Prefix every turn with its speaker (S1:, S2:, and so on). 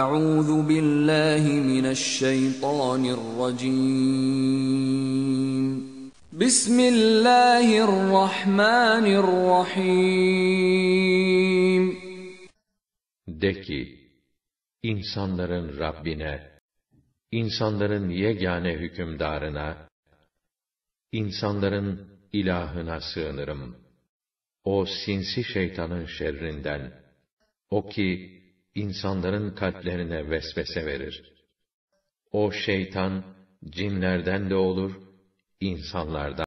S1: Euzu billahi mineşşeytanirracim. Bismillahirrahmanirrahim.
S2: De ki, insanların Rabbine, insanların yegane hükümdarına, insanların ilahına sığınırım. O sinsi şeytanın şerrinden, o ki insanların kalplerine vesvese verir. O şeytan
S3: cinlerden de olur, insanlardan